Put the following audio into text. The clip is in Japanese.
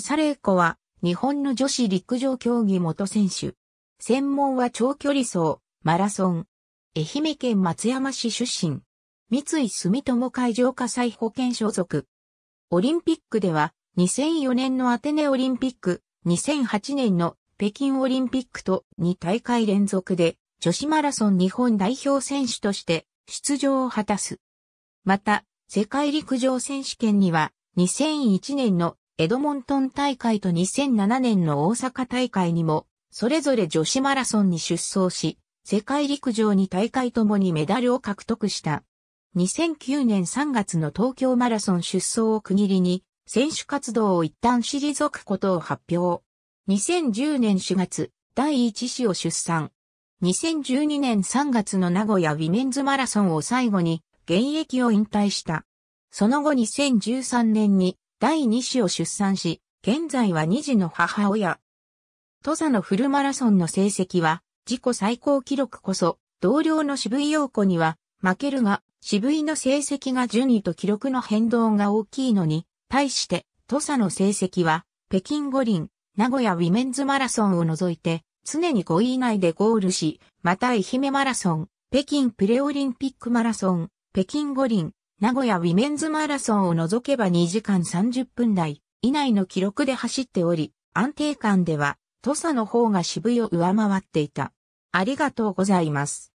サレー子は、日本の女子陸上競技元選手。専門は長距離走、マラソン。愛媛県松山市出身。三井住友海上火災保険所属。オリンピックでは、2004年のアテネオリンピック、2008年の北京オリンピックと2大会連続で、女子マラソン日本代表選手として出場を果たす。また、世界陸上選手権には、2001年のエドモントン大会と2007年の大阪大会にも、それぞれ女子マラソンに出走し、世界陸上に大会ともにメダルを獲得した。2009年3月の東京マラソン出走を区切りに、選手活動を一旦退くことを発表。2010年4月、第1子を出産。2012年3月の名古屋ウィメンズマラソンを最後に現役を引退した。その後2013年に第2子を出産し、現在は2児の母親。土佐のフルマラソンの成績は、自己最高記録こそ、同僚の渋井陽子には、負けるが、渋井の成績が順位と記録の変動が大きいのに、対して、土佐の成績は、北京五輪、名古屋ウィメンズマラソンを除いて、常に5位以内でゴールし、また愛媛マラソン、北京プレオリンピックマラソン、北京五輪、名古屋ウィメンズマラソンを除けば2時間30分台以内の記録で走っており、安定感では、土佐の方が渋いを上回っていた。ありがとうございます。